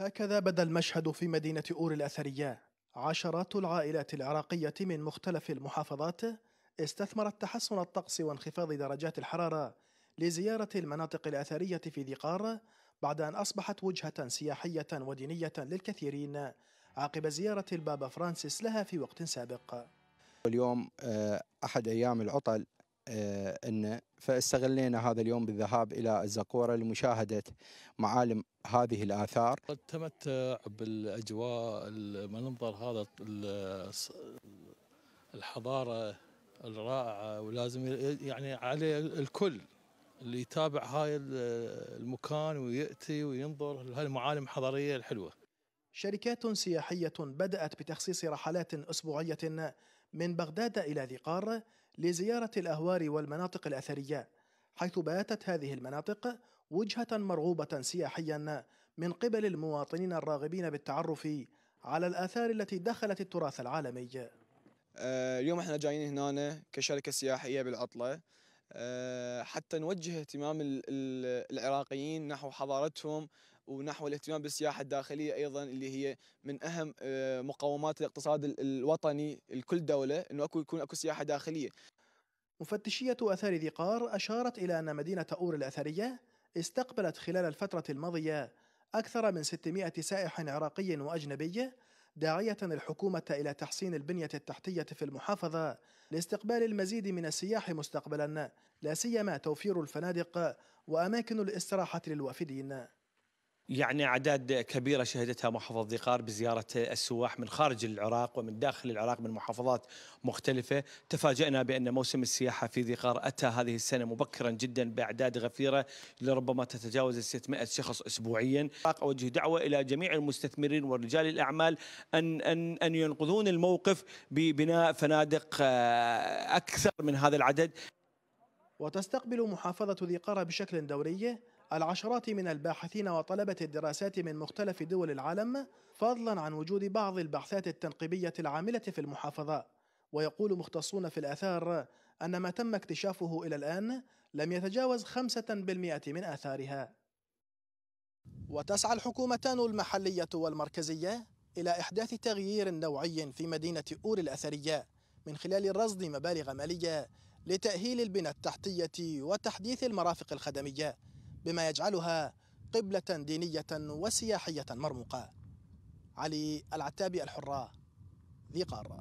هكذا بدا المشهد في مدينة أور الأثرية عشرات العائلات العراقية من مختلف المحافظات استثمرت تحسن الطقس وانخفاض درجات الحرارة لزيارة المناطق الأثرية في ذي قار بعد أن أصبحت وجهة سياحية ودينية للكثيرين عقب زيارة البابا فرانسيس لها في وقت سابق اليوم آه، أحد أيام العطل لنا آه، فاستغلينا هذا اليوم بالذهاب إلى الزقورة لمشاهدة معالم هذه الآثار التمتع تمتع بالأجواء المنظر هذا الحضارة الرائعة ولازم يعني عليه الكل اللي يتابع هاي المكان ويأتي وينظر لهالمعالم الحضارية الحلوة شركات سياحية بدأت بتخصيص رحلات أسبوعية من بغداد إلى ذي قار لزيارة الأهوار والمناطق الأثرية حيث باتت هذه المناطق وجهة مرغوبة سياحيا من قبل المواطنين الراغبين بالتعرف على الآثار التي دخلت التراث العالمي آه، اليوم احنا جايين هنا كشركة سياحية بالعطلة آه، حتى نوجه اهتمام العراقيين نحو حضارتهم ونحو الاهتمام بالسياحة الداخلية أيضا اللي هي من أهم آه، مقومات الاقتصاد الوطني لكل دولة أنه أكو يكون أكو سياحة داخلية مفتشية آثار ذي قار أشارت إلى أن مدينة أور الأثرية استقبلت خلال الفترة الماضية أكثر من 600 سائح عراقي وأجنبي داعية الحكومة إلى تحسين البنية التحتية في المحافظة لاستقبال المزيد من السياح مستقبلا لا سيما توفير الفنادق وأماكن الاستراحة للوافدين يعني أعداد كبيرة شهدتها محافظة ذقار بزيارة السواح من خارج العراق ومن داخل العراق من محافظات مختلفة تفاجأنا بأن موسم السياحة في ذقار أتى هذه السنة مبكرا جدا بأعداد غفيرة لربما تتجاوز ال 600 شخص أسبوعيا أوجه دعوة إلى جميع المستثمرين ورجال الأعمال أن, أن, أن ينقذون الموقف ببناء فنادق آه، أكثر من هذا العدد وتستقبل محافظة ذقار بشكل دوري العشرات من الباحثين وطلبة الدراسات من مختلف دول العالم فضلا عن وجود بعض البعثات التنقيبية العاملة في المحافظة ويقول مختصون في الآثار أن ما تم اكتشافه إلى الآن لم يتجاوز 5% من آثارها وتسعى الحكومتان المحلية والمركزية إلى إحداث تغيير نوعي في مدينة أور الأثرية من خلال رصد مبالغ مالية لتأهيل البنى التحتية وتحديث المرافق الخدمية بما يجعلها قبلة دينية وسياحية مرموقة علي العتابي الحرة ذي قارة